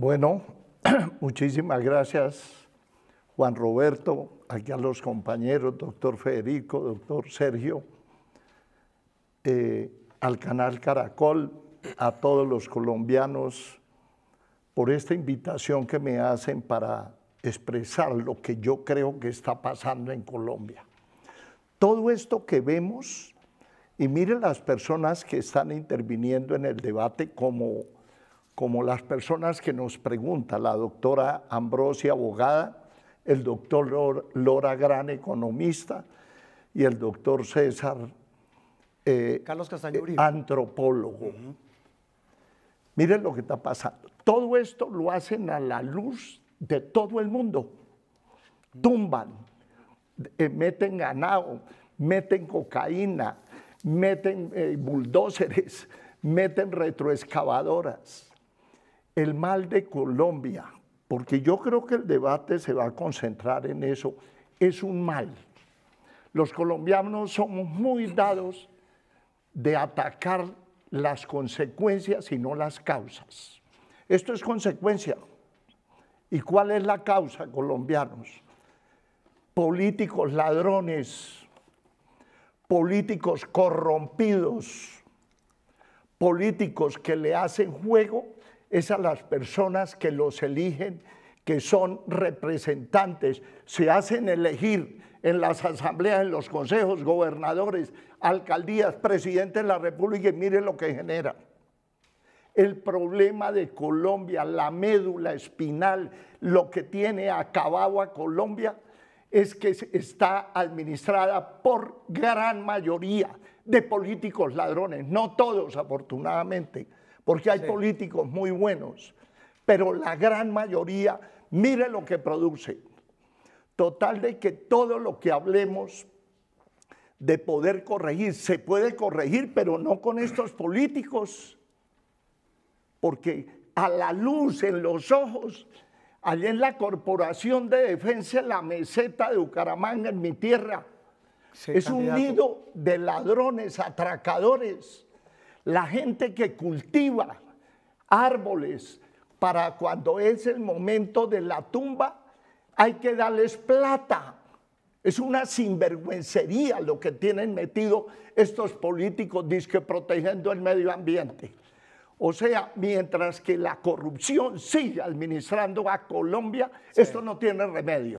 Bueno, muchísimas gracias, Juan Roberto, aquí a los compañeros, doctor Federico, doctor Sergio, eh, al canal Caracol, a todos los colombianos, por esta invitación que me hacen para expresar lo que yo creo que está pasando en Colombia. Todo esto que vemos, y miren las personas que están interviniendo en el debate como como las personas que nos pregunta la doctora Ambrosia Abogada, el doctor Lora Gran, economista, y el doctor César eh, Carlos eh, antropólogo. Miren lo que está pasando. Todo esto lo hacen a la luz de todo el mundo. Tumban, eh, meten ganado, meten cocaína, meten bulldóceres, meten retroexcavadoras el mal de Colombia, porque yo creo que el debate se va a concentrar en eso, es un mal. Los colombianos somos muy dados de atacar las consecuencias y no las causas. Esto es consecuencia. ¿Y cuál es la causa, colombianos? Políticos ladrones, políticos corrompidos, políticos que le hacen juego es a las personas que los eligen, que son representantes, se hacen elegir en las asambleas, en los consejos, gobernadores, alcaldías, presidentes de la República y miren lo que genera. El problema de Colombia, la médula espinal, lo que tiene acabado a Colombia es que está administrada por gran mayoría de políticos ladrones, no todos afortunadamente, porque hay políticos muy buenos, pero la gran mayoría, mire lo que produce. Total de que todo lo que hablemos de poder corregir, se puede corregir, pero no con estos políticos, porque a la luz, en los ojos, allá en la Corporación de Defensa, la meseta de Bucaramanga, en mi tierra, es un nido de ladrones, atracadores la gente que cultiva árboles para cuando es el momento de la tumba, hay que darles plata. Es una sinvergüencería lo que tienen metido estos políticos, que protegiendo el medio ambiente. O sea, mientras que la corrupción sigue administrando a Colombia, esto no tiene remedio.